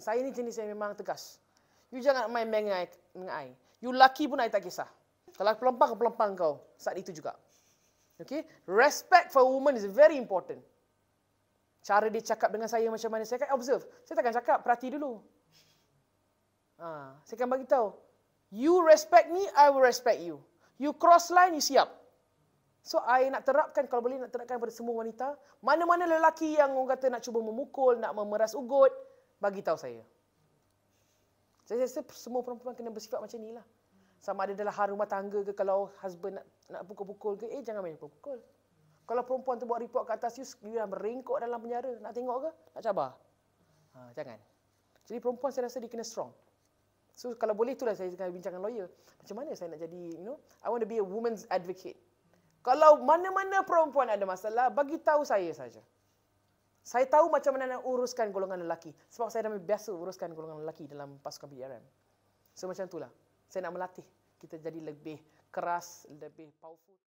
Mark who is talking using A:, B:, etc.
A: Dan saya ni jenis yang memang tegas. You jangan main main dengan I. You lucky pun I tak kisah. Kalau pelampang, pelampang kau saat itu juga. Okay? Respect for woman is very important. Cara dia cakap dengan saya macam mana, saya akan observe. Saya takkan cakap, perhati dulu. Ha, saya akan bagi tahu. You respect me, I will respect you. You cross line, you siap. So, I nak terapkan, kalau boleh nak terapkan pada semua wanita, mana-mana lelaki yang orang kata nak cuba memukul, nak memeras ugut, bagi tahu saya. Saya rasa semua perempuan kena bersifat macam ni lah. Sama ada dalam rumah tangga ke kalau husband nak, nak pukul-pukul ke, eh jangan main pukul-pukul. Kalau perempuan tu buat report kat atas you, you dah meringkuk dalam penjara. Nak tengok ke? Nak cabar? Ha, jangan. Jadi perempuan saya rasa dia kena strong. So kalau boleh itulah saya akan bincang dengan lawyer. Macam mana saya nak jadi, you know, I want to be a woman's advocate. Kalau mana-mana perempuan ada masalah, bagi tahu saya saja. Saya tahu macam mana nak uruskan golongan lelaki. Sebab saya dah biasa uruskan golongan lelaki dalam pasukan BRM. So macam itulah. Saya nak melatih kita jadi
B: lebih keras, lebih
A: powerful.